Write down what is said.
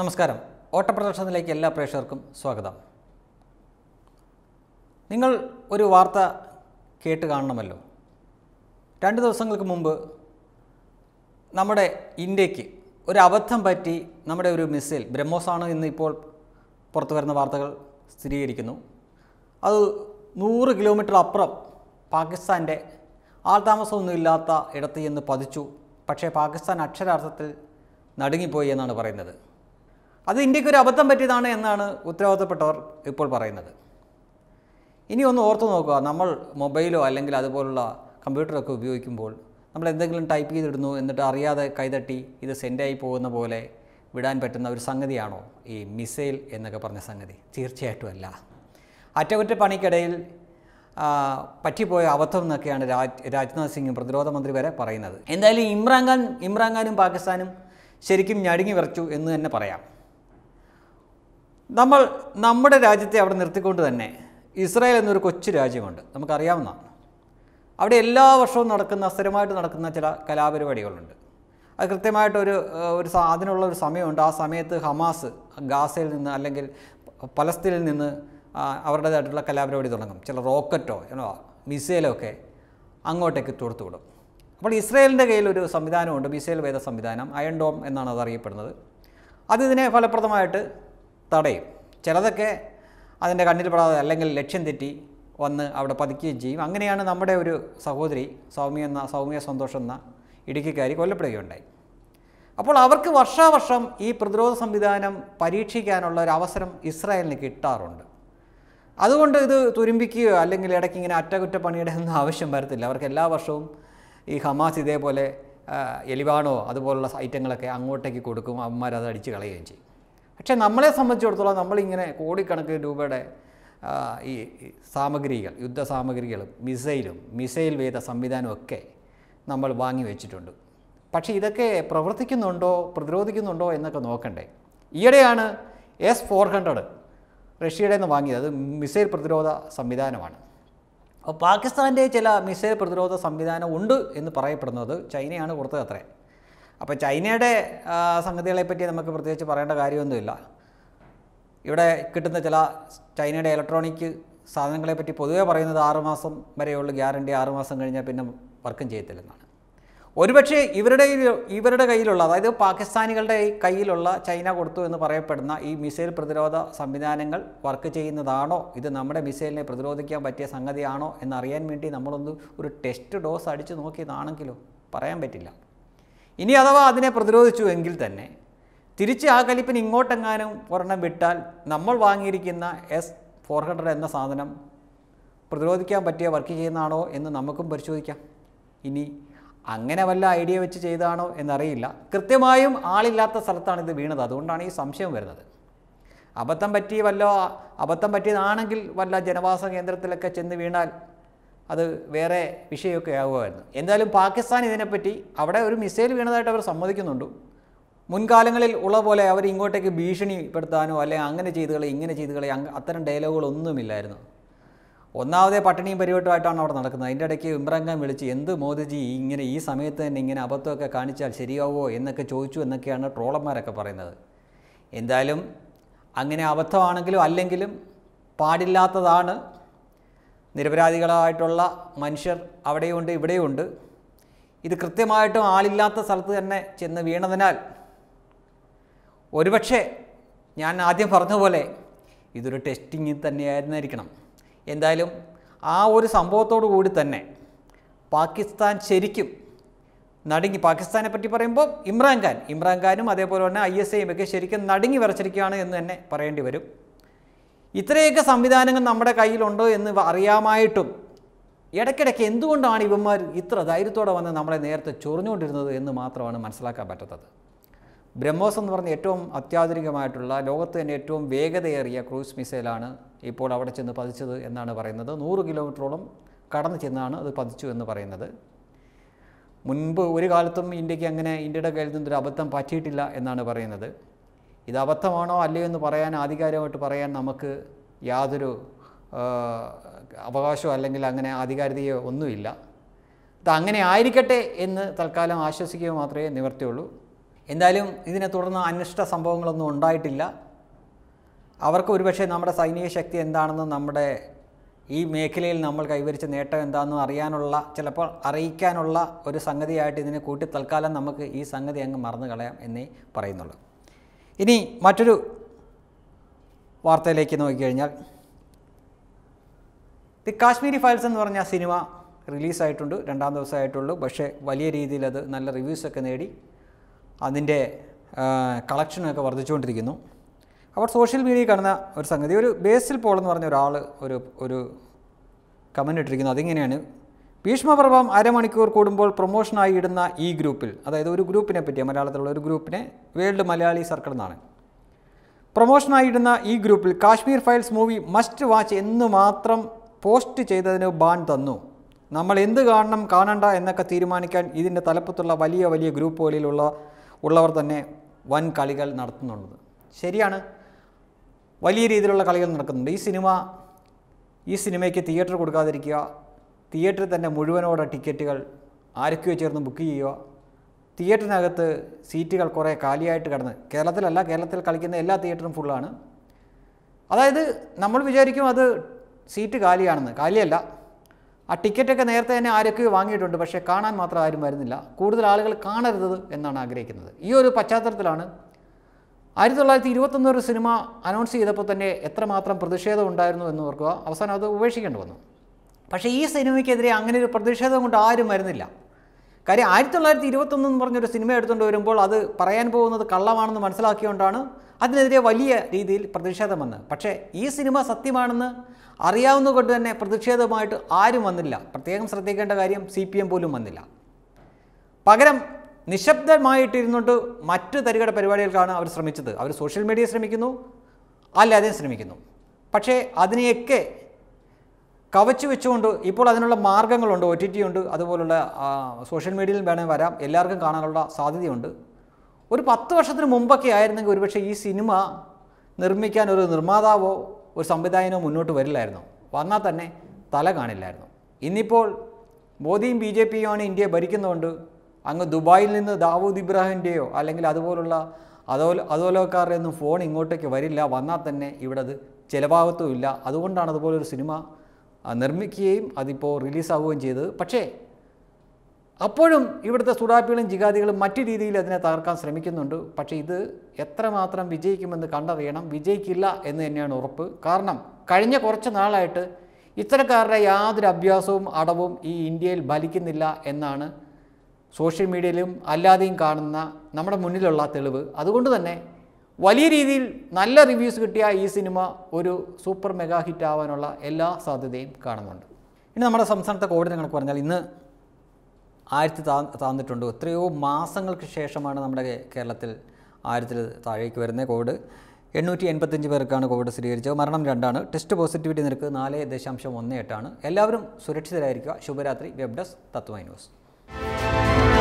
നമസ്കാരം ഓട്ടപ്രദർശനത്തിലേക്ക് എല്ലാ പ്രേക്ഷകർക്കും സ്വാഗതം നിങ്ങൾ ഒരു വാർത്ത കേട്ട് കാണണമല്ലോ രണ്ട് ദിവസങ്ങൾക്ക് മുമ്പ് നമ്മുടെ ഇന്ത്യക്ക് ഒരു അബദ്ധം പറ്റി നമ്മുടെ ഒരു മിസൈൽ ബ്രഹ്മോസാണ് ഇന്ന് ഇപ്പോൾ പുറത്തു വരുന്ന വാർത്തകൾ സ്ഥിരീകരിക്കുന്നു അത് നൂറ് കിലോമീറ്റർ അപ്പുറം പാകിസ്ഥാൻ്റെ ആൾതാമസമൊന്നുമില്ലാത്ത ഇടത്ത് ചെന്ന് പതിച്ചു പക്ഷേ പാകിസ്ഥാൻ അക്ഷരാർത്ഥത്തിൽ നടുങ്ങിപ്പോയി എന്നാണ് പറയുന്നത് അത് ഒരു അബദ്ധം പറ്റിയതാണ് എന്നാണ് ഉത്തരവാദിത്തപ്പെട്ടവർ ഇപ്പോൾ പറയുന്നത് ഇനി ഒന്ന് ഓർത്തു നോക്കുക നമ്മൾ മൊബൈലോ അല്ലെങ്കിൽ അതുപോലുള്ള കമ്പ്യൂട്ടറൊക്കെ ഉപയോഗിക്കുമ്പോൾ നമ്മൾ എന്തെങ്കിലും ടൈപ്പ് ചെയ്തിടുന്നു എന്നിട്ട് അറിയാതെ കൈതട്ടി ഇത് സെൻഡായി പോകുന്ന പോലെ വിടാൻ പറ്റുന്ന ഒരു സംഗതിയാണോ ഈ മിസൈൽ എന്നൊക്കെ പറഞ്ഞ സംഗതി തീർച്ചയായിട്ടും അല്ല അറ്റകുറ്റപ്പണിക്കിടയിൽ പറ്റിപ്പോയ അബദ്ധം എന്നൊക്കെയാണ് രാജ് രാജ്നാഥ് സിംഗ് പ്രതിരോധ മന്ത്രി വരെ പറയുന്നത് എന്തായാലും ഇമ്രാൻഖാൻ ഇമ്രാൻഖാനും പാകിസ്ഥാനും ശരിക്കും ഞടുങ്ങി വിറച്ചു എന്ന് തന്നെ പറയാം നമ്മൾ നമ്മുടെ രാജ്യത്തെ അവിടെ നിർത്തിക്കൊണ്ട് തന്നെ ഇസ്രായേൽ എന്നൊരു കൊച്ചു രാജ്യമുണ്ട് നമുക്കറിയാവുന്നതാണ് അവിടെ എല്ലാ വർഷവും നടക്കുന്ന സ്ഥിരമായിട്ട് നടക്കുന്ന ചില കലാപരിപാടികളുണ്ട് അത് കൃത്യമായിട്ടൊരു ഒരു അതിനുള്ള ഒരു സമയമുണ്ട് ആ സമയത്ത് ഹമാസ് ഗാസയിൽ നിന്ന് അല്ലെങ്കിൽ പലസ്തീനിൽ നിന്ന് അവരുടേതായിട്ടുള്ള കലാപരിപാടി തുടങ്ങും ചില റോക്കറ്റോ ചില മിസൈലോ ഒക്കെ അങ്ങോട്ടേക്ക് തൊടുത്തു വിടും അപ്പോൾ ഇസ്രയേലിൻ്റെ കയ്യിൽ ഒരു സംവിധാനമുണ്ട് മിസൈൽ വേദ സംവിധാനം അയൺ ഡോം എന്നാണ് അത് അറിയപ്പെടുന്നത് അതിതിനെ ഫലപ്രദമായിട്ട് തടയും ചിലതൊക്കെ അതിൻ്റെ കണ്ണിൽ പെടാതെ അല്ലെങ്കിൽ ലക്ഷ്യം തെറ്റി വന്ന് അവിടെ പതിക്കുകയും ചെയ്യും അങ്ങനെയാണ് നമ്മുടെ ഒരു സഹോദരി സൗമ്യ എന്ന സൗമ്യ സന്തോഷം എന്ന ഇടുക്കിക്കാരി കൊല്ലപ്പെടുകയുണ്ടായി അപ്പോൾ അവർക്ക് വർഷാവർഷം ഈ പ്രതിരോധ സംവിധാനം പരീക്ഷിക്കാനുള്ള ഒരു അവസരം ഇസ്രായേലിന് കിട്ടാറുണ്ട് അതുകൊണ്ട് ഇത് തുരുമ്പിക്കുകയോ അല്ലെങ്കിൽ ഇടയ്ക്ക് ഇങ്ങനെ അറ്റകുറ്റപ്പണിയുടെ ഒന്നും ആവശ്യം വരത്തില്ല അവർക്ക് എല്ലാ വർഷവും ഈ ഹമാസ് ഇതേപോലെ എലിവാണോ അതുപോലുള്ള ഐറ്റങ്ങളൊക്കെ അങ്ങോട്ടേക്ക് കൊടുക്കും അമ്മമാരത് അടിച്ച് കളയുകയും ചെയ്യും പക്ഷേ നമ്മളെ സംബന്ധിച്ചിടത്തോളം നമ്മളിങ്ങനെ കോടിക്കണക്കിന് രൂപയുടെ ഈ സാമഗ്രികൾ യുദ്ധ സാമഗ്രികളും മിസൈലും മിസൈൽ വേദ സംവിധാനവും ഒക്കെ നമ്മൾ വാങ്ങി വെച്ചിട്ടുണ്ട് പക്ഷേ ഇതൊക്കെ പ്രവർത്തിക്കുന്നുണ്ടോ പ്രതിരോധിക്കുന്നുണ്ടോ എന്നൊക്കെ നോക്കണ്ടേ ഈയിടെയാണ് എസ് ഫോർ ഹൺഡ്രഡ് റഷ്യയുടെ നിന്ന് വാങ്ങിയത് അത് മിസൈൽ പ്രതിരോധ സംവിധാനമാണ് അപ്പോൾ പാകിസ്ഥാൻ്റെ ചില മിസൈൽ പ്രതിരോധ സംവിധാനം ഉണ്ട് എന്ന് പറയപ്പെടുന്നത് ചൈനയാണ് കൊടുത്തത് അത്രേ അപ്പോൾ ചൈനയുടെ സംഗതികളെ പറ്റി നമുക്ക് പ്രത്യേകിച്ച് പറയേണ്ട കാര്യമൊന്നുമില്ല ഇവിടെ കിട്ടുന്ന ചില ചൈനയുടെ ഇലക്ട്രോണിക് സാധനങ്ങളെ പറ്റി പൊതുവേ പറയുന്നത് ആറുമാസം വരെയുള്ള ഗ്യാരണ്ടി ആറുമാസം കഴിഞ്ഞാൽ പിന്നെ വർക്കും ചെയ്യത്തില്ലെന്നാണ് ഒരുപക്ഷെ ഇവരുടെ ഇവരുടെ കയ്യിലുള്ള അതായത് പാകിസ്ഥാനികളുടെ കയ്യിലുള്ള ചൈന കൊടുത്തു എന്ന് പറയപ്പെടുന്ന ഈ മിസൈൽ പ്രതിരോധ സംവിധാനങ്ങൾ വർക്ക് ചെയ്യുന്നതാണോ ഇത് നമ്മുടെ മിസൈലിനെ പ്രതിരോധിക്കാൻ പറ്റിയ സംഗതിയാണോ എന്നറിയാൻ വേണ്ടി നമ്മളൊന്ന് ഒരു ടെസ്റ്റ് ഡോസ് അടിച്ച് നോക്കിയതാണെങ്കിലോ പറയാൻ പറ്റില്ല ഇനി അഥവാ അതിനെ പ്രതിരോധിച്ചു എങ്കിൽ തന്നെ തിരിച്ച് ആ കലിപ്പിന് ഇങ്ങോട്ടെങ്ങാനും ഒരെണ്ണം വിട്ടാൽ നമ്മൾ വാങ്ങിയിരിക്കുന്ന എസ് ഫോർ ഹൺഡ്രഡ് എന്ന സാധനം പ്രതിരോധിക്കാൻ പറ്റിയ വർക്ക് ചെയ്യുന്നതാണോ എന്ന് നമുക്കും പരിശോധിക്കാം ഇനി അങ്ങനെ വല്ല ഐഡിയ വെച്ച് ചെയ്താണോ എന്നറിയില്ല കൃത്യമായും ആളില്ലാത്ത സ്ഥലത്താണ് ഇത് വീണത് അതുകൊണ്ടാണ് ഈ സംശയം വരുന്നത് അബദ്ധം പറ്റി വല്ല അബദ്ധം പറ്റിയതാണെങ്കിൽ വല്ല ജനവാസ കേന്ദ്രത്തിലൊക്കെ ചെന്ന് വീണാൽ അത് വേറെ വിഷയമൊക്കെ ആകുമായിരുന്നു എന്തായാലും പാകിസ്ഥാൻ ഇതിനെപ്പറ്റി അവിടെ ഒരു മിസൈൽ വീണതായിട്ട് അവർ സമ്മതിക്കുന്നുണ്ട് മുൻകാലങ്ങളിൽ ഉള്ള പോലെ അവർ ഇങ്ങോട്ടേക്ക് ഭീഷണിപ്പെടുത്താനോ അല്ലെങ്കിൽ അങ്ങനെ ചെയ്ത് കളി ഇങ്ങനെ ചെയ്ത് കളി അത്തരം ഡയലോഗുകളൊന്നുമില്ലായിരുന്നു ഒന്നാമതേ പട്ടിണിയും പരിവട്ടമായിട്ടാണ് അവിടെ നടക്കുന്നത് അതിൻ്റെ ഇടയ്ക്ക് ഇമ്രാൻഖാൻ വിളിച്ച് എന്ത് മോദിജി ഇങ്ങനെ ഈ സമയത്ത് തന്നെ ഇങ്ങനെ അബദ്ധമൊക്കെ കാണിച്ചാൽ ശരിയാവുമോ എന്നൊക്കെ ചോദിച്ചു എന്നൊക്കെയാണ് ട്രോളന്മാരൊക്കെ പറയുന്നത് എന്തായാലും അങ്ങനെ അബദ്ധമാണെങ്കിലും അല്ലെങ്കിലും പാടില്ലാത്തതാണ് നിരപരാധികളായിട്ടുള്ള മനുഷ്യർ അവിടെയുണ്ട് ഇവിടെയുണ്ട് ഇത് കൃത്യമായിട്ടും ആളില്ലാത്ത സ്ഥലത്ത് തന്നെ ചെന്ന് വീണതിനാൽ ഒരുപക്ഷെ ഞാൻ ആദ്യം പറഞ്ഞ പോലെ ഇതൊരു ടെസ്റ്റിങ് തന്നെയായിരുന്നിരിക്കണം എന്തായാലും ആ ഒരു സംഭവത്തോടു കൂടി തന്നെ പാകിസ്ഥാൻ ശരിക്കും നടുങ്ങി പാകിസ്ഥാനെ പറ്റി പറയുമ്പോൾ ഇമ്രാൻഖാൻ ഇമ്രാൻഖാനും അതേപോലെ തന്നെ ഐ എസ് ഐയും ഒക്കെ ശരിക്കും നടുങ്ങി വരച്ചിരിക്കുകയാണ് എന്ന് തന്നെ പറയേണ്ടി വരും ഇത്രയൊക്കെ സംവിധാനങ്ങൾ നമ്മുടെ കയ്യിലുണ്ടോ എന്ന് അറിയാമായിട്ടും ഇടയ്ക്കിടയ്ക്ക് എന്തുകൊണ്ടാണ് ഇവന്മാർ ഇത്ര ധൈര്യത്തോടെ വന്ന് നമ്മളെ നേരത്തെ ചൊറിഞ്ഞുകൊണ്ടിരുന്നത് എന്ന് മാത്രമാണ് മനസ്സിലാക്കാൻ പറ്റാത്തത് ബ്രഹ്മോസ് എന്ന് പറഞ്ഞ ഏറ്റവും അത്യാധുനികമായിട്ടുള്ള ലോകത്ത് തന്നെ ഏറ്റവും വേഗതയേറിയ ക്രൂസ് മിസൈലാണ് ഇപ്പോൾ അവിടെ ചെന്ന് പതിച്ചത് എന്നാണ് പറയുന്നത് നൂറ് കിലോമീറ്ററോളം കടന്നു ചെന്നാണ് അത് പതിച്ചു എന്ന് പറയുന്നത് മുൻപ് ഒരു കാലത്തും ഇന്ത്യക്ക് അങ്ങനെ ഇന്ത്യയുടെ കയ്യിൽ നിന്നൊരു അബദ്ധം പറ്റിയിട്ടില്ല എന്നാണ് പറയുന്നത് ഇത് അബദ്ധമാണോ അല്ലയോ എന്ന് പറയാൻ ആധികാരികമായിട്ട് പറയാൻ നമുക്ക് യാതൊരു അവകാശമോ അല്ലെങ്കിൽ അങ്ങനെ ആധികാരികതയോ ഒന്നുമില്ല ഇത് അങ്ങനെ ആയിരിക്കട്ടെ എന്ന് തൽക്കാലം ആശ്വസിക്കുക മാത്രമേ നിവർത്തിയുള്ളൂ എന്തായാലും ഇതിനെ തുടർന്ന് അനിഷ്ട സംഭവങ്ങളൊന്നും ഉണ്ടായിട്ടില്ല അവർക്ക് ഒരുപക്ഷെ നമ്മുടെ സൈനിക ശക്തി എന്താണെന്ന് നമ്മുടെ ഈ മേഖലയിൽ നമ്മൾ കൈവരിച്ച നേട്ടം എന്താണെന്ന് അറിയാനുള്ള ചിലപ്പോൾ അറിയിക്കാനുള്ള ഒരു സംഗതിയായിട്ട് ഇതിനെ കൂട്ടി തൽക്കാലം നമുക്ക് ഈ സംഗതി അങ്ങ് മറന്നു കളയാം എന്നേ പറയുന്നുള്ളൂ ഇനി മറ്റൊരു വാർത്തയിലേക്ക് നോക്കിക്കഴിഞ്ഞാൽ ദി കാശ്മീരി ഫയൽസ് എന്ന് പറഞ്ഞ സിനിമ റിലീസായിട്ടുണ്ട് രണ്ടാം ദിവസമായിട്ടുള്ളൂ പക്ഷേ വലിയ രീതിയിൽ അത് നല്ല റിവ്യൂസൊക്കെ നേടി അതിൻ്റെ കളക്ഷനൊക്കെ വർദ്ധിച്ചുകൊണ്ടിരിക്കുന്നു അവർ സോഷ്യൽ മീഡിയയിൽ കാണുന്ന ഒരു സംഗതി ഒരു ബേസിൽ പോൾ എന്ന് പറഞ്ഞ ഒരാൾ ഒരു ഒരു കമൻ്റ് ഇട്ടിരിക്കുന്നു അതിങ്ങനെയാണ് ഭീഷ്മപർവം അരമണിക്കൂർ കൂടുമ്പോൾ പ്രൊമോഷനായി ഇടുന്ന ഈ ഗ്രൂപ്പിൽ അതായത് ഒരു ഗ്രൂപ്പിനെ പറ്റിയ മലയാളത്തിലുള്ള ഒരു ഗ്രൂപ്പിനെ വേൾഡ് മലയാളി സർക്കിൾ എന്നാണ് പ്രൊമോഷനായി ഇടുന്ന ഈ ഗ്രൂപ്പിൽ Kashmir Files movie must watch എന്ന് മാത്രം പോസ്റ്റ് ചെയ്തതിന് ബാൻ തന്നു നമ്മൾ എന്ത് കാണണം കാണണ്ട എന്നൊക്കെ തീരുമാനിക്കാൻ ഇതിൻ്റെ തലപ്പത്തുള്ള വലിയ വലിയ ഗ്രൂപ്പുകളിലുള്ള ഉള്ളവർ തന്നെ വൻ കളികൾ നടത്തുന്നുള്ളത് ശരിയാണ് വലിയ രീതിയിലുള്ള കളികൾ നടക്കുന്നുണ്ട് ഈ സിനിമ ഈ സിനിമയ്ക്ക് തിയേറ്റർ കൊടുക്കാതിരിക്കുക തിയേറ്ററിൽ തന്നെ മുഴുവനോടെ ടിക്കറ്റുകൾ ആരൊക്കെയോ ചേർന്ന് ബുക്ക് ചെയ്യുക തിയേറ്ററിനകത്ത് സീറ്റുകൾ കുറേ കാലിയായിട്ട് കിടന്ന് കേരളത്തിലല്ല കേരളത്തിൽ കളിക്കുന്ന എല്ലാ തിയേറ്ററും ഫുള്ളാണ് അതായത് നമ്മൾ വിചാരിക്കും അത് സീറ്റ് കാലിയാണെന്ന് കാലിയല്ല ആ ടിക്കറ്റൊക്കെ നേരത്തെ തന്നെ ആരൊക്കെയോ വാങ്ങിയിട്ടുണ്ട് പക്ഷേ കാണാൻ മാത്രം ആരും വരുന്നില്ല കൂടുതൽ ആളുകൾ കാണരുത് എന്നാണ് ആഗ്രഹിക്കുന്നത് ഈ ഒരു പശ്ചാത്തലത്തിലാണ് ആയിരത്തി തൊള്ളായിരത്തി ഇരുപത്തൊന്നൊരു സിനിമ അനൗൺസ് ചെയ്തപ്പോൾ തന്നെ എത്രമാത്രം പ്രതിഷേധം ഉണ്ടായിരുന്നു എന്ന് ഓർക്കുക അവസാനം അത് ഉപേക്ഷിക്കേണ്ടി വന്നു പക്ഷേ ഈ സിനിമയ്ക്കെതിരെ അങ്ങനെ ഒരു പ്രതിഷേധം കൊണ്ട് ആരും വരുന്നില്ല കാര്യം ആയിരത്തി തൊള്ളായിരത്തി ഇരുപത്തൊന്ന് എന്ന് പറഞ്ഞൊരു സിനിമ എടുത്തുകൊണ്ട് വരുമ്പോൾ അത് പറയാൻ പോകുന്നത് കള്ളമാണെന്ന് മനസ്സിലാക്കിയോണ്ടാണ് അതിനെതിരെ വലിയ രീതിയിൽ പ്രതിഷേധം വന്ന് പക്ഷേ ഈ സിനിമ സത്യമാണെന്ന് അറിയാവുന്ന കൊണ്ട് തന്നെ പ്രതിഷേധമായിട്ട് ആരും വന്നില്ല പ്രത്യേകം ശ്രദ്ധിക്കേണ്ട കാര്യം സി പി എം പോലും വന്നില്ല പകരം നിശബ്ദമായിട്ടിരുന്നുകൊണ്ട് മറ്റു തരികട പരിപാടികൾക്കാണ് അവർ ശ്രമിച്ചത് അവർ സോഷ്യൽ മീഡിയ ശ്രമിക്കുന്നു അല്ലാതെയും ശ്രമിക്കുന്നു പക്ഷേ അതിനെയൊക്കെ കവച്ചു വെച്ചുകൊണ്ട് ഇപ്പോൾ അതിനുള്ള മാർഗങ്ങളുണ്ട് ഒ ടി ടി ഉണ്ട് അതുപോലുള്ള സോഷ്യൽ മീഡിയയിൽ വേണേൽ വരാം എല്ലാവർക്കും കാണാനുള്ള സാധ്യതയുണ്ട് ഒരു പത്ത് വർഷത്തിന് മുമ്പൊക്കെ ആയിരുന്നെങ്കിൽ ഒരുപക്ഷെ ഈ സിനിമ നിർമ്മിക്കാൻ ഒരു നിർമ്മാതാവോ ഒരു സംവിധായകനോ മുന്നോട്ട് വരില്ലായിരുന്നു വന്നാൽ തന്നെ തല കാണില്ലായിരുന്നു ഇന്നിപ്പോൾ മോദിയും ബി ജെ പിയുമാണ് ഇന്ത്യയെ ഭരിക്കുന്നതുകൊണ്ട് അങ്ങ് ദുബായിൽ നിന്ന് ദാവൂദ് ഇബ്രാഹിമിൻ്റെയോ അല്ലെങ്കിൽ അതുപോലുള്ള അതോ അതോലോക്കാരുടെ ഒന്നും ഫോൺ ഇങ്ങോട്ടേക്ക് വരില്ല വന്നാൽ തന്നെ ഇവിടെ അത് ചിലവാകത്തുമില്ല അതുകൊണ്ടാണ് അതുപോലൊരു സിനിമ നിർമ്മിക്കുകയും അതിപ്പോൾ റിലീസാവുകയും ചെയ്തത് പക്ഷേ അപ്പോഴും ഇവിടുത്തെ സുഡാപ്പികളും ജിഗാദികളും മറ്റു രീതിയിൽ അതിനെ തകർക്കാൻ ശ്രമിക്കുന്നുണ്ട് പക്ഷേ ഇത് എത്രമാത്രം വിജയിക്കുമെന്ന് കണ്ടറിയണം വിജയിക്കില്ല എന്ന് തന്നെയാണ് ഉറപ്പ് കാരണം കഴിഞ്ഞ കുറച്ച് നാളായിട്ട് ഇത്തരക്കാരുടെ യാതൊരു അഭ്യാസവും അടവും ഈ ഇന്ത്യയിൽ ബലിക്കുന്നില്ല എന്നാണ് സോഷ്യൽ മീഡിയയിലും അല്ലാതെയും കാണുന്ന നമ്മുടെ മുന്നിലുള്ള തെളിവ് അതുകൊണ്ട് തന്നെ വലിയ രീതിയിൽ നല്ല റിവ്യൂസ് കിട്ടിയ ഈ സിനിമ ഒരു സൂപ്പർ മെഗാ ഹിറ്റ് ആവാനുള്ള എല്ലാ സാധ്യതയും കാണുന്നുണ്ട് ഇനി നമ്മുടെ സംസ്ഥാനത്തെ കോവിഡ് കണക്ക് പറഞ്ഞാൽ ഇന്ന് ആയിരത്തി താ താന്നിട്ടുണ്ട് എത്രയോ മാസങ്ങൾക്ക് ശേഷമാണ് നമ്മുടെ കേരളത്തിൽ ആയിരത്തിൽ താഴേക്ക് വരുന്നത് കോവിഡ് എണ്ണൂറ്റി എൺപത്തഞ്ച് പേർക്കാണ് കോവിഡ് സ്ഥിരീകരിച്ചത് മരണം രണ്ടാണ് ടെസ്റ്റ് പോസിറ്റിവിറ്റി നിരക്ക് നാല് ദശാംശം ഒന്ന് എട്ടാണ് എല്ലാവരും സുരക്ഷിതരായിരിക്കുക ശുഭരാത്രി വെബ് ഡെസ്ക് തത്വ ന്യൂസ്